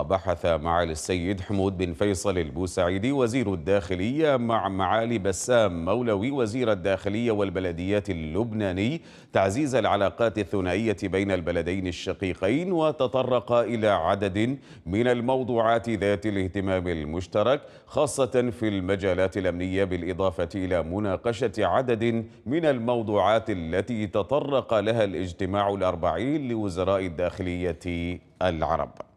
وبحث معالي السيد حمود بن فيصل البوسعيدي وزير الداخلية مع معالي بسام مولوي وزير الداخلية والبلديات اللبناني تعزيز العلاقات الثنائية بين البلدين الشقيقين وتطرق إلى عدد من الموضوعات ذات الاهتمام المشترك خاصة في المجالات الأمنية بالإضافة إلى مناقشة عدد من الموضوعات التي تطرق لها الاجتماع الأربعين لوزراء الداخلية العرب